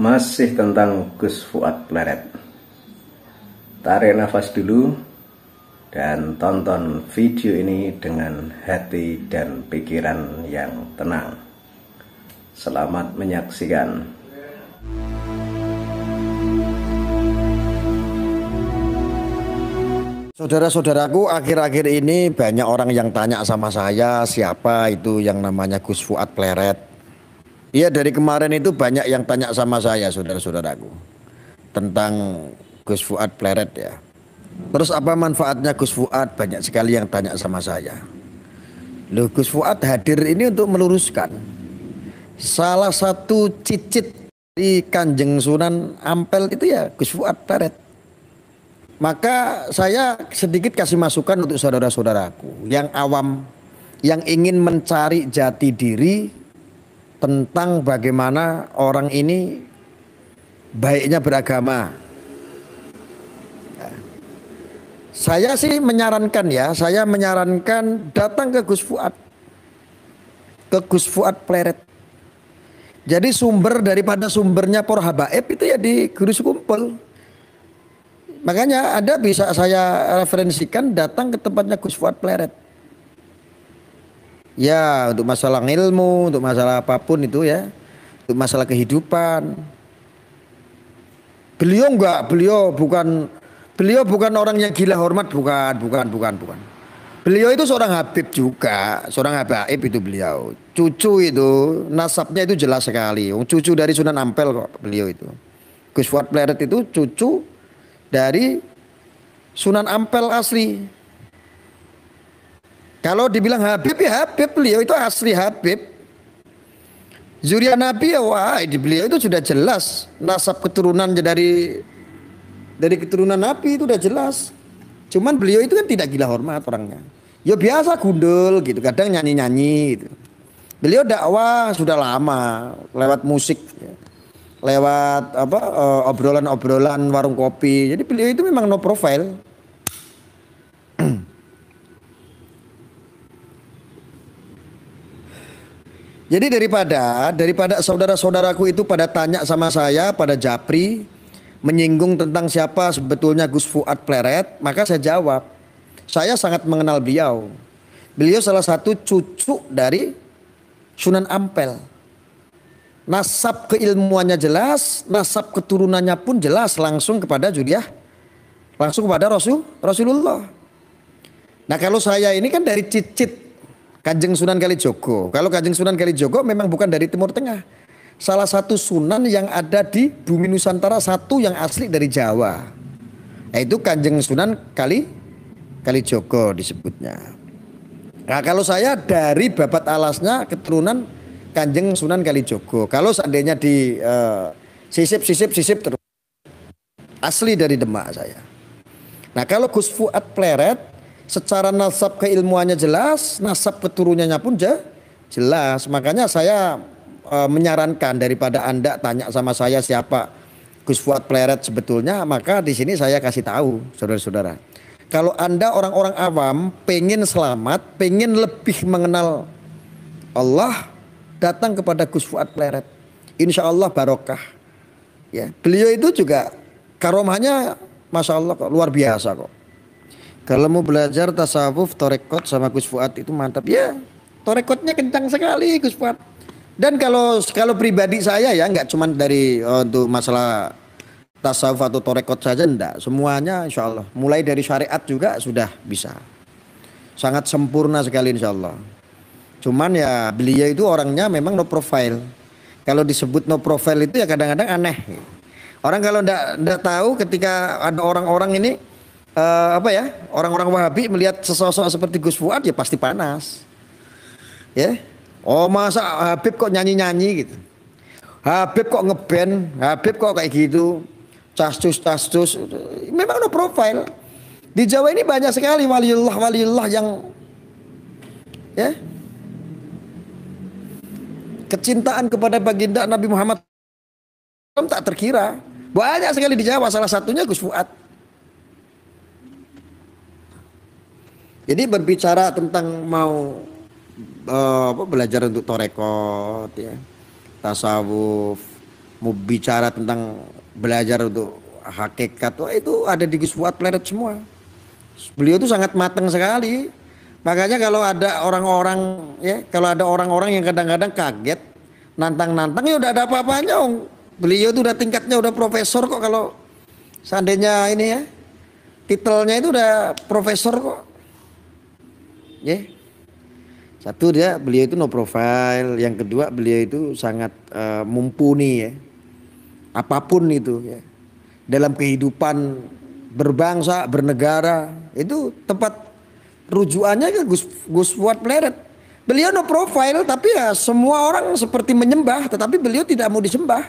masih tentang Gus Fuad Pleret. Tarik nafas dulu dan tonton video ini dengan hati dan pikiran yang tenang. Selamat menyaksikan. Saudara-saudaraku, akhir-akhir ini banyak orang yang tanya sama saya siapa itu yang namanya Gus Fuad Pleret. Iya dari kemarin itu banyak yang tanya sama saya saudara-saudaraku tentang Gus Fuad Pleret ya. Terus apa manfaatnya Gus Fuad? Banyak sekali yang tanya sama saya. Loh Gus Fuad hadir ini untuk meluruskan salah satu cicit di Kanjeng Sunan Ampel itu ya Gus Fuad Pleret. Maka saya sedikit kasih masukan untuk saudara-saudaraku yang awam yang ingin mencari jati diri tentang bagaimana orang ini baiknya beragama. Saya sih menyarankan ya, saya menyarankan datang ke Gus Fuad. Ke Gus Fuad Pleret. Jadi sumber daripada sumbernya Por Habaib itu ya di Guru Kumpul. Makanya ada bisa saya referensikan datang ke tempatnya Gus Fuad Pleret. Ya, untuk masalah ilmu, untuk masalah apapun itu ya. Untuk masalah kehidupan. Beliau enggak, beliau bukan beliau bukan orang yang gila hormat, bukan, bukan, bukan, bukan. Beliau itu seorang Habib juga, seorang Habib itu beliau. Cucu itu, nasabnya itu jelas sekali. Cucu dari Sunan Ampel kok beliau itu. Gus Fuad Pleret itu cucu dari Sunan Ampel asli. Kalau dibilang Habib ya Habib beliau itu asli Habib. Zuriat Nabi ya wah beliau itu sudah jelas nasab keturunan dari dari keturunan Nabi itu sudah jelas. Cuman beliau itu kan tidak gila hormat orangnya. Ya biasa gundul gitu, kadang nyanyi-nyanyi gitu. Beliau dakwah sudah lama lewat musik, lewat apa eh, obrolan-obrolan warung kopi. Jadi beliau itu memang no profile. Jadi daripada daripada saudara-saudaraku itu pada tanya sama saya pada Japri menyinggung tentang siapa sebetulnya Gus Fuad Pleret, maka saya jawab, saya sangat mengenal beliau. Beliau salah satu cucu dari Sunan Ampel. Nasab keilmuannya jelas, nasab keturunannya pun jelas langsung kepada Juliah, langsung kepada Rasul Rasulullah. Nah kalau saya ini kan dari cicit Kanjeng Sunan Kalijogo. Kalau Kanjeng Sunan Kalijogo memang bukan dari Timur Tengah. Salah satu sunan yang ada di bumi Nusantara satu yang asli dari Jawa. Yaitu Kanjeng Sunan Kali Kalijogo disebutnya. Nah, kalau saya dari babat alasnya keturunan Kanjeng Sunan Kalijogo. Kalau seandainya di uh, eh, sisip sisip sisip terus asli dari Demak saya. Nah, kalau Gus Fuad Pleret secara nasab keilmuannya jelas, nasab keturunannya pun jelas. Makanya saya e, menyarankan daripada Anda tanya sama saya siapa Gus Fuad Pleret sebetulnya, maka di sini saya kasih tahu saudara-saudara. Kalau Anda orang-orang awam pengen selamat, pengen lebih mengenal Allah, datang kepada Gus Fuad Pleret. Insya Allah barokah. Ya, beliau itu juga karomahnya, masya Allah kok luar biasa kok kalau mau belajar tasawuf, torekot sama Gus Fuad itu mantap ya. Torekotnya kencang sekali Gus Fuad. Dan kalau kalau pribadi saya ya nggak cuma dari oh, untuk masalah tasawuf atau torekot saja enggak. Semuanya insya Allah. Mulai dari syariat juga sudah bisa. Sangat sempurna sekali insya Allah. Cuman ya beliau itu orangnya memang no profile. Kalau disebut no profile itu ya kadang-kadang aneh. Orang kalau ndak enggak tahu ketika ada orang-orang ini uh, apa ya orang-orang Wahabi melihat sesosok seperti Gus Fuad ya pasti panas. Ya. Oh masa Habib kok nyanyi-nyanyi gitu. Habib kok ngeband, Habib kok kayak gitu. Castus castus memang no profile. Di Jawa ini banyak sekali waliullah waliullah yang ya kecintaan kepada baginda Nabi Muhammad tak terkira. Banyak sekali di Jawa salah satunya Gus Fuad. Jadi berbicara tentang mau uh, belajar untuk torekot ya, tasawuf, mau bicara tentang belajar untuk hakikat, wah itu ada di Gisbuat Planet semua. Beliau itu sangat matang sekali. Makanya kalau ada orang-orang ya, kalau ada orang-orang yang kadang-kadang kaget, nantang-nantang ya udah ada apa-apanya Beliau itu udah tingkatnya udah profesor kok kalau seandainya ini ya, titelnya itu udah profesor kok ya. Satu dia beliau itu no profile, yang kedua beliau itu sangat uh, mumpuni ya. Apapun itu ya. Dalam kehidupan berbangsa, bernegara, itu tempat rujukannya ke Gus Gus Fuad Pleret. Beliau no profile tapi ya semua orang seperti menyembah, tetapi beliau tidak mau disembah.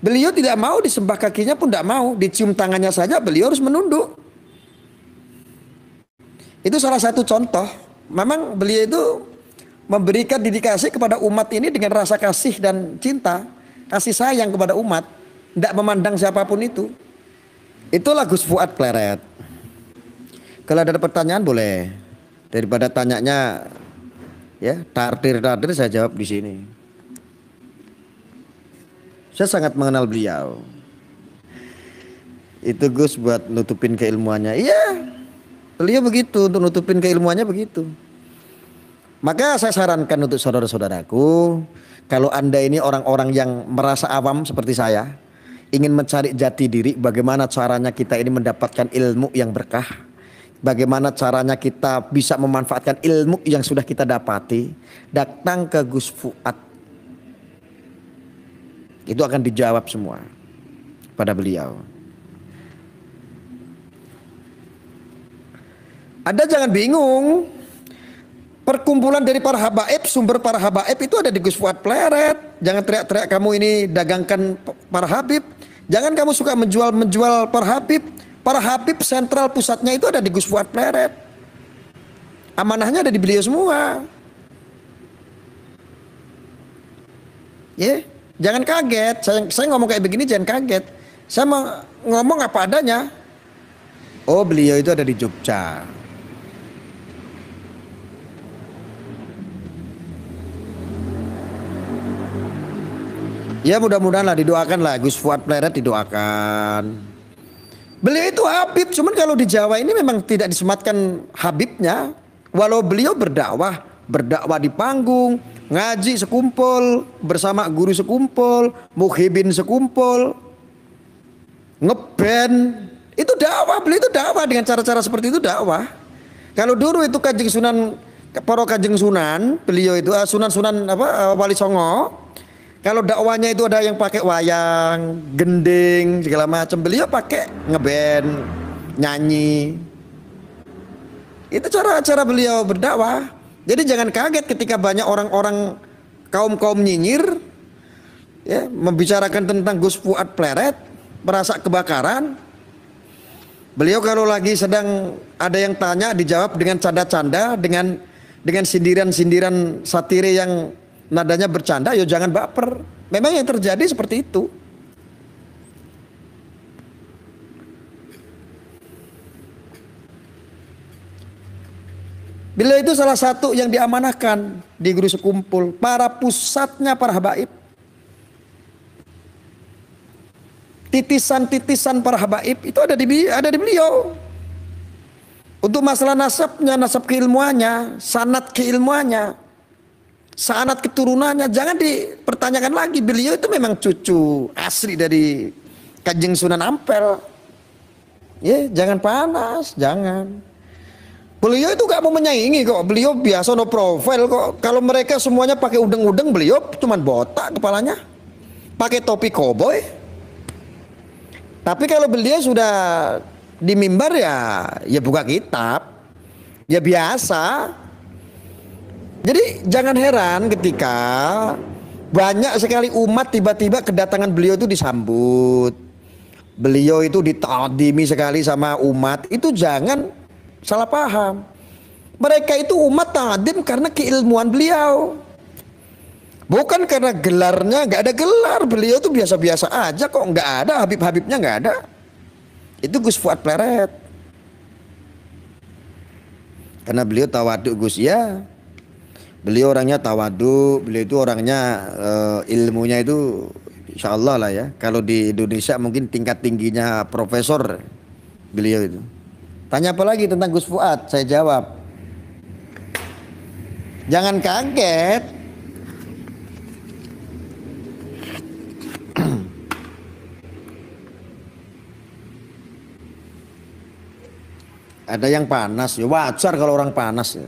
Beliau tidak mau disembah kakinya pun tidak mau, dicium tangannya saja beliau harus menunduk. Itu salah satu contoh. Memang beliau itu memberikan dedikasi kepada umat ini dengan rasa kasih dan cinta, kasih sayang kepada umat, tidak memandang siapapun itu. Itulah Gus Fuad Kleret. Kalau ada pertanyaan boleh. Daripada tanyanya ya tartir-tartir saya jawab di sini. Saya sangat mengenal beliau. Itu Gus buat nutupin keilmuannya. Iya, Beliau begitu untuk nutupin keilmuannya begitu. Maka saya sarankan untuk saudara-saudaraku, kalau Anda ini orang-orang yang merasa awam seperti saya, ingin mencari jati diri, bagaimana caranya kita ini mendapatkan ilmu yang berkah, bagaimana caranya kita bisa memanfaatkan ilmu yang sudah kita dapati, datang ke Gus Fuad. Itu akan dijawab semua pada beliau. Anda jangan bingung. Perkumpulan dari para habaib, sumber para habaib itu ada di Gus Fuad Pleret. Jangan teriak-teriak kamu ini dagangkan para habib. Jangan kamu suka menjual-menjual para habib. Para habib sentral pusatnya itu ada di Gus Fuad Pleret. Amanahnya ada di beliau semua. Ya, yeah. jangan kaget. Saya, saya ngomong kayak begini jangan kaget. Saya mau ngomong apa adanya. Oh, beliau itu ada di Jogja. Ya mudah-mudahan lah didoakan lah Gus Fuad Pleret didoakan. Beliau itu Habib, cuman kalau di Jawa ini memang tidak disematkan Habibnya. Walau beliau berdakwah, berdakwah di panggung, ngaji sekumpul, bersama guru sekumpul, muhibin sekumpul, ngeband. Itu dakwah, beliau itu dakwah dengan cara-cara seperti itu dakwah. Kalau dulu itu kajeng Sunan, Poro kajeng Sunan, beliau itu eh, Sunan Sunan apa eh, Wali Songo, kalau dakwanya itu ada yang pakai wayang, gending, segala macam. Beliau pakai ngeband, nyanyi. Itu cara-cara beliau berdakwah. Jadi jangan kaget ketika banyak orang-orang kaum-kaum nyinyir ya, membicarakan tentang Gus Fuad Pleret, merasa kebakaran. Beliau kalau lagi sedang ada yang tanya dijawab dengan canda-canda, dengan dengan sindiran-sindiran satire yang nadanya bercanda ya jangan baper. Memang yang terjadi seperti itu. Bila itu salah satu yang diamanahkan di guru sekumpul, para pusatnya para habaib. Titisan-titisan para habaib itu ada di ada di beliau. Untuk masalah nasabnya, nasab keilmuannya, sanat keilmuannya, Sanat keturunannya jangan dipertanyakan lagi. Beliau itu memang cucu asli dari Kanjeng Sunan Ampel. Ya, jangan panas, jangan. Beliau itu gak mau menyaingi kok. Beliau biasa no profile kok. Kalau mereka semuanya pakai udeng-udeng, beliau cuma botak kepalanya. Pakai topi koboi. Tapi kalau beliau sudah di mimbar ya ya buka kitab. Ya biasa jadi jangan heran ketika banyak sekali umat tiba-tiba kedatangan beliau itu disambut. Beliau itu ditadimi sekali sama umat. Itu jangan salah paham. Mereka itu umat tadim karena keilmuan beliau. Bukan karena gelarnya, nggak ada gelar. Beliau itu biasa-biasa aja kok, nggak ada Habib-Habibnya nggak ada. Itu Gus Fuad Pleret. Karena beliau tawaduk Gus ya, beliau orangnya tawadu, beliau itu orangnya uh, ilmunya itu insya Allah lah ya. Kalau di Indonesia mungkin tingkat tingginya profesor beliau itu. Tanya apa lagi tentang Gus Fuad? Saya jawab. Jangan kaget. Ada yang panas, ya wajar kalau orang panas ya.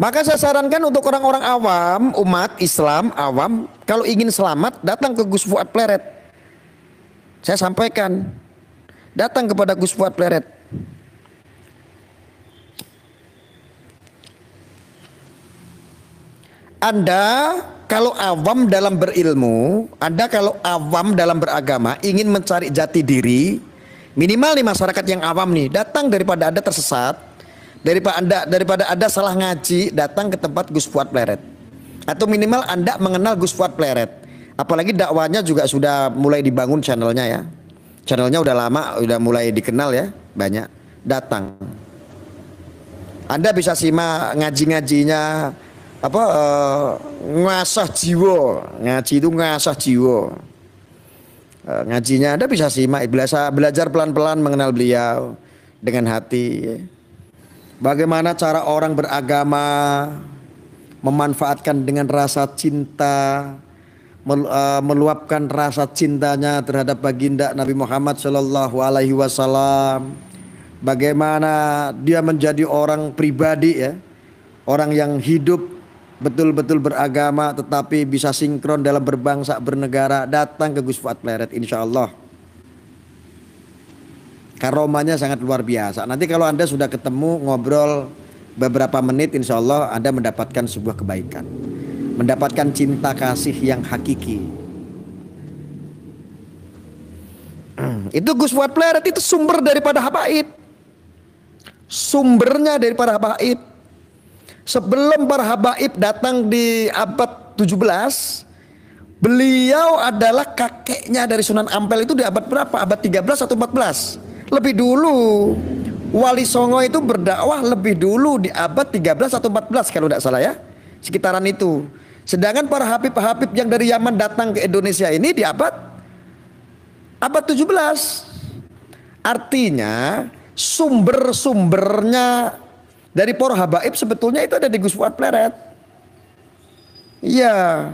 Maka saya sarankan untuk orang-orang awam, umat Islam awam, kalau ingin selamat datang ke Gus Fuad Pleret. Saya sampaikan, datang kepada Gus Fuad Pleret. Anda kalau awam dalam berilmu, Anda kalau awam dalam beragama, ingin mencari jati diri, minimal di masyarakat yang awam nih, datang daripada Anda tersesat, daripada anda daripada ada salah ngaji datang ke tempat Gus Fuad Pleret atau minimal anda mengenal Gus Fuad Pleret apalagi dakwanya juga sudah mulai dibangun channelnya ya channelnya udah lama udah mulai dikenal ya banyak datang anda bisa simak ngaji-ngajinya apa uh, ngasah jiwa ngaji itu ngasah jiwa uh, ngajinya anda bisa simak belajar belajar pelan-pelan mengenal beliau dengan hati ya. Bagaimana cara orang beragama memanfaatkan dengan rasa cinta, eh, meluapkan rasa cintanya terhadap baginda Nabi Muhammad Shallallahu Alaihi Wasallam. Bagaimana dia menjadi orang pribadi ya, orang yang hidup betul-betul beragama tetapi bisa sinkron dalam berbangsa bernegara datang ke Gus Fuad Pleret insya Allah karomanya sangat luar biasa. Nanti kalau Anda sudah ketemu ngobrol beberapa menit insya Allah Anda mendapatkan sebuah kebaikan. Mendapatkan cinta kasih yang hakiki. Itu Gus Fuad Pleret itu sumber daripada habaib. Sumbernya daripada habaib. Sebelum para habaib datang di abad 17, beliau adalah kakeknya dari Sunan Ampel itu di abad berapa? Abad 13 atau 14? lebih dulu Wali Songo itu berdakwah lebih dulu di abad 13 atau 14 kalau tidak salah ya. Sekitaran itu. Sedangkan para habib-habib yang dari Yaman datang ke Indonesia ini di abad abad 17. Artinya sumber-sumbernya dari para habaib sebetulnya itu ada di Gus Fuad Pleret. Iya.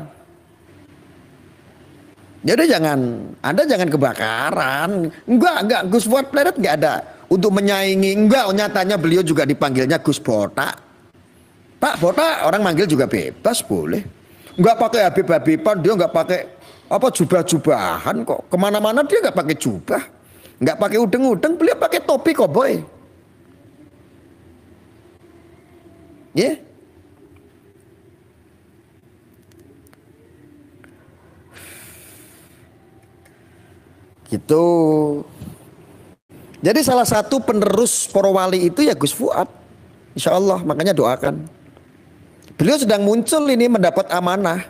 Jadi ya jangan Anda jangan kebakaran. Enggak, enggak Gus Fuad Pleret enggak ada untuk menyaingi. Enggak, oh, nyatanya beliau juga dipanggilnya Gus Botak. Pak Botak orang manggil juga bebas boleh. Enggak pakai habib-habiban, dia enggak pakai apa jubah-jubahan kok. Kemana-mana dia enggak pakai jubah. Enggak pakai udeng-udeng, beliau pakai topi koboi. Ya, yeah. Gitu. Jadi salah satu penerus wali itu ya Gus Fuad. Insya Allah, makanya doakan. Beliau sedang muncul ini mendapat amanah.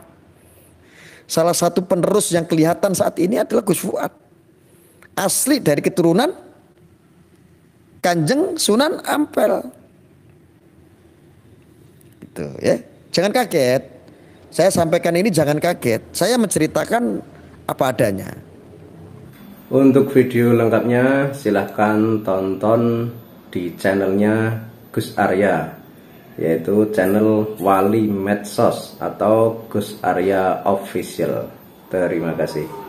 Salah satu penerus yang kelihatan saat ini adalah Gus Fuad. Asli dari keturunan Kanjeng Sunan Ampel. Gitu ya. Jangan kaget. Saya sampaikan ini jangan kaget. Saya menceritakan apa adanya. Untuk video lengkapnya silahkan tonton di channelnya Gus Arya Yaitu channel Wali Medsos atau Gus Arya Official Terima kasih